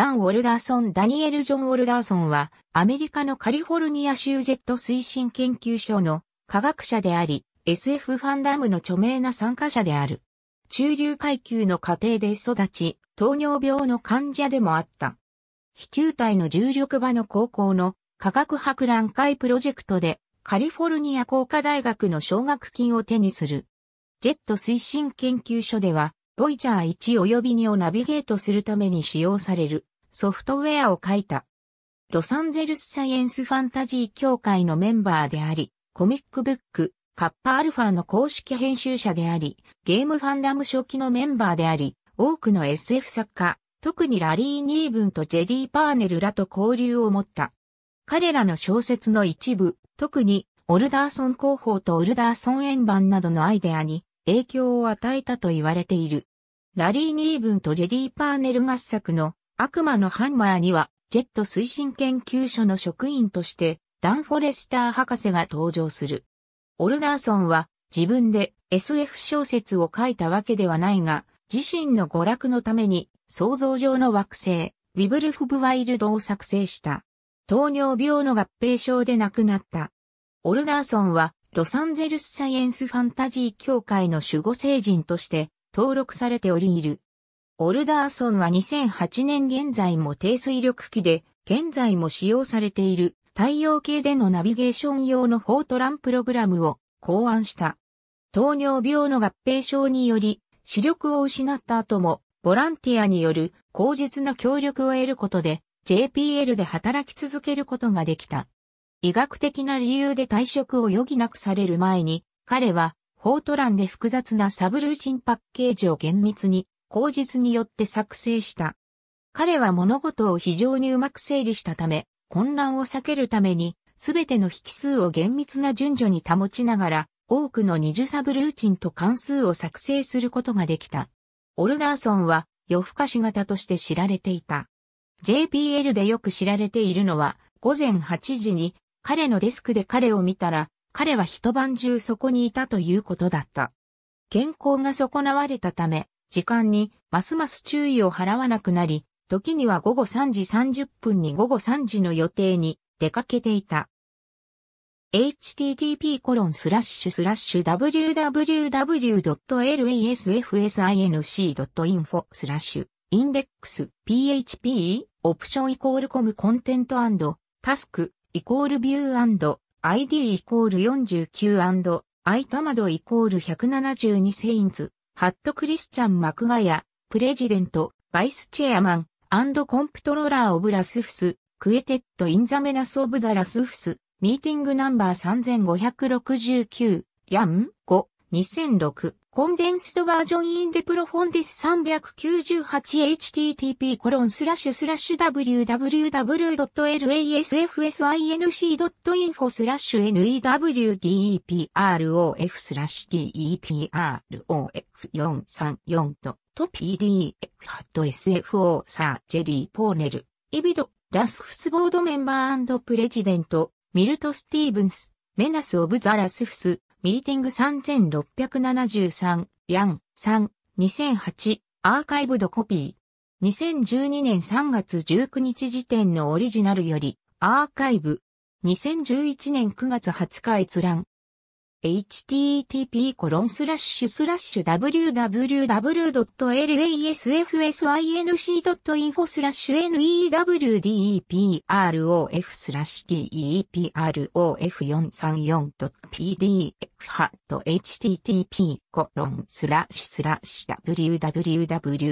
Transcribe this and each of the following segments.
ダン・ウォルダーソン・ダニエル・ジョン・ウォルダーソンは、アメリカのカリフォルニア州ジェット推進研究所の科学者であり、SF ファンダムの著名な参加者である。中流階級の家庭で育ち、糖尿病の患者でもあった。飛球体の重力場の高校の科学博覧会プロジェクトで、カリフォルニア工科大学の奨学金を手にする。ジェット推進研究所では、ボイジャー1及び2をナビゲートするために使用される。ソフトウェアを書いた。ロサンゼルスサイエンスファンタジー協会のメンバーであり、コミックブック、カッパアルファの公式編集者であり、ゲームファンダム初期のメンバーであり、多くの SF 作家、特にラリー・ニーブンとジェリー・パーネルらと交流を持った。彼らの小説の一部、特に、オルダーソン広報とオルダーソン円盤などのアイデアに影響を与えたと言われている。ラリー・ニーブンとジェリー・パーネル合作の悪魔のハンマーには、ジェット推進研究所の職員として、ダン・フォレスター博士が登場する。オルダーソンは、自分で SF 小説を書いたわけではないが、自身の娯楽のために、想像上の惑星、ウィブルフ・ブ・ワイルドを作成した。糖尿病の合併症で亡くなった。オルダーソンは、ロサンゼルスサイエンスファンタジー協会の守護聖人として登録されておりいる。オルダーソンは2008年現在も低水力機で、現在も使用されている太陽系でのナビゲーション用のフォートランプログラムを考案した。糖尿病の合併症により、視力を失った後も、ボランティアによる口実の協力を得ることで、JPL で働き続けることができた。医学的な理由で退職を余儀なくされる前に、彼は、フォートランで複雑なサブルーチンパッケージを厳密に口実によって作成した。彼は物事を非常にうまく整理したため、混乱を避けるために、すべての引数を厳密な順序に保ちながら、多くの二重サブルーチンと関数を作成することができた。オルダーソンは夜更かし型として知られていた。JPL でよく知られているのは、午前8時に彼のデスクで彼を見たら、彼は一晩中そこにいたということだった。健康が損なわれたため、時間にますます注意を払わなくなり、時には午後3時30分に午後3時の予定に出かけていた。http://www.lasfsinc.info スラッシュインデックス php オプションイコールコムコンテントタスクイコールビュー id イコール49 i タマドイコール172セインズハット・クリスチャン・マクガヤ、プレジデント、バイスチェアマン、アンドコンプトローラー・オブ・ラスフス、クエテッド・イン・ザ・メナス・オブ・ザ・ラスフス、ミーティングナンバー3569、ヤン、5、2006コンデンスドバージョンインデプロフォンディス 398http コロンスラッシュスラッシュ www.lasfsinc.info スラッシュ newdeprof スラッシュ deprof434 とと pdf ハット sfo サージェリーポーネルイビドラスフスボードメンバープレジデントミルト・スティーブンスメナス・オブ・ザ・ラスフスミーティング3673、ヤン、3、2008、アーカイブドコピー。2012年3月19日時点のオリジナルより、アーカイブ。2011年9月20日閲覧。http コロンスラッシュスラッシュ www.lasfsinc.info スラッシュ newdprof スラッシュ teprof434.pdf.http コロンスラッシュスラッシュ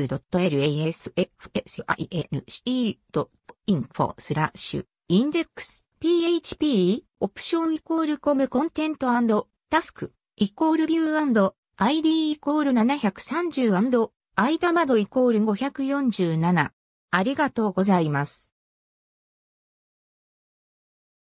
www.lasfsinc.info スラッシュインデックス php オプションイコールコムコンテントタスク、イコールビュー &ID イコール 730& アイタマドイコール547。ありがとうございます。